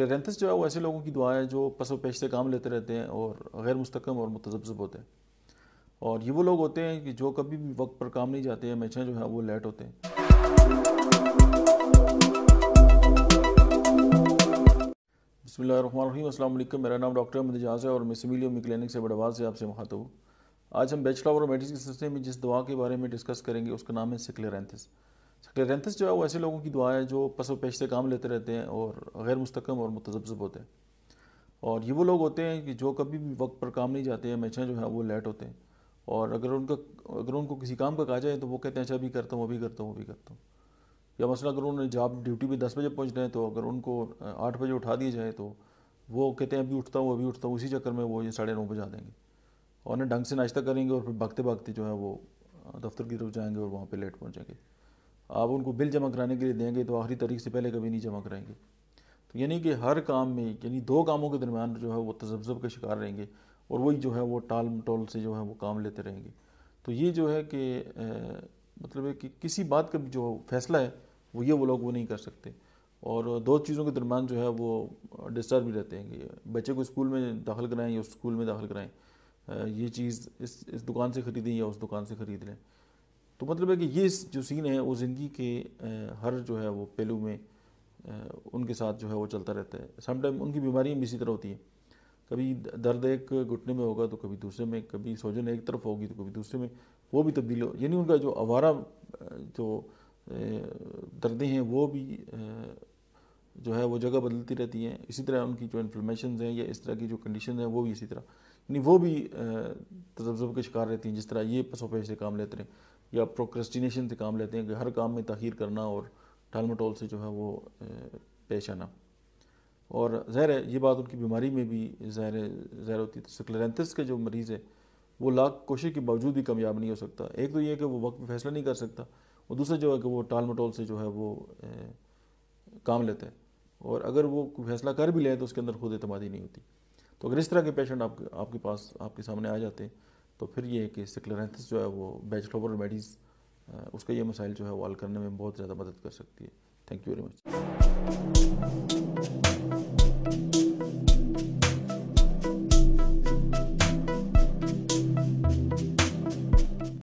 क्लेरेंथस जो है वो ऐसे लोगों की दुआ है जो पसो पेश से काम लेते रहते हैं और गैर मुस्तकम और मुतजब्ज़ब होते हैं और ये वो लोग होते हैं कि जो कभी भी वक्त पर काम नहीं जाते हैं हमेशा जो है वो लेट होते हैं बसमीम अल्लाम मेरा नाम डॉक्टर अहमद एजाज़ है और मैं सिविलियम क्लिनिक से बड़वाज से आपसे मुखातब हूँ आज हम बैचलर और मेडिसिन के में जिस दवा के बारे में डिस्कस करेंगे उसका नाम है सिक्लेरेंथिस क्लियरेंसेस जो है वो ऐसे लोगों की दुआ है जो पसो पेश से काम लेते रहते हैं और गैर मुस्तकम और मुतजब्जब होते हैं और ये वो लोग होते हैं कि जो कभी भी वक्त पर काम नहीं जाते हैं हमेशा जो है वो लेट होते हैं और अगर उनका अगर उनको किसी काम का कहा जाए तो वो कहते हैं अच्छा अभी करता हूँ अभी करता हूँ अभी करता हूँ या मसला अगर उन्होंने जॉब ड्यूटी पर दस बजे पहुँच रहे हैं तो अगर उनको आठ बजे उठा दिया जाए तो वो कहते हैं अभी उठता हूँ अभी उठता हूँ उसी चक्कर में वो ये साढ़े नौ बजा देंगे और ना ढंग से नाश्ता करेंगे और फिर भागते भागते जो है वो दफ्तर की तरफ जाएंगे और वहाँ पर लेट पहुँचेंगे आप उनको बिल जमा कराने के लिए देंगे तो आखिरी तारीख से पहले कभी नहीं जमा कराएंगे तो यानी कि हर काम में यानी दो कामों के दरमियान जो है वो तजब्जब का शिकार रहेंगे और वही जो है वो टाल टोल से जो है वो काम लेते रहेंगे तो ये जो है कि मतलब है कि किसी बात का भी जो फैसला है वो ये वो लोग वो नहीं कर सकते और दो चीज़ों के दरमियान जो है वो डिस्टर्ब भी रहते हैं बच्चे को स्कूल में दाखिल कराएं या उस स्कूल में दाखिल कराएं ये चीज़ इस इस दुकान से ख़रीदें या उस दुकान से ख़रीद लें तो मतलब है कि ये जो सीन है वो ज़िंदगी के हर जो है वो पहलू में उनके साथ जो है वो चलता रहता है समटाइम उनकी बीमारियाँ भी इसी तरह होती हैं कभी दर्द एक घुटने में होगा तो कभी दूसरे में कभी सोजन एक तरफ होगी तो कभी दूसरे में वो भी तब्दील हो यानी उनका जो आवारा जो दर्दें हैं वो भी जो है वो जगह बदलती रहती हैं इसी तरह उनकी जो इन्फ्लेमेशन हैं या इस तरह की जो कंडीशन है वो भी इसी तरह यानी वो भी तजब्जब के शिकार रहती हैं जिस तरह ये पसोपेश से काम लेते हैं या प्रोक्रेस्टिनेशन से काम लेते हैं कि हर काम में तखीर करना और टालमटोल से जो है वो पेश आना और ज़ाहिर है ये बात उनकी बीमारी में भी ज़ाहिर ज़ाहिर होती है स्क्लेरेंथिस तो के जो मरीज़ है वो लाख कोशिश के बावजूद भी कामयाब नहीं हो सकता एक तो ये है कि वो वक्त पर फैसला नहीं कर सकता और दूसरा जो है कि वो टाल मटोल से जो है वो काम लेता है और अगर वो फैसला कर भी लें तो उसके अंदर खुद अतमादी नहीं होती तो अगर इस तरह के पेशेंट आपके आपके पास आपके सामने आ जाते हैं तो फिर ये कि सिक्लरेंथिस जो है वो बैचलोवर रेमेडीज उसका ये मसाइल जो है वो हल करने में बहुत ज़्यादा मदद कर सकती है थैंक यू वेरी मच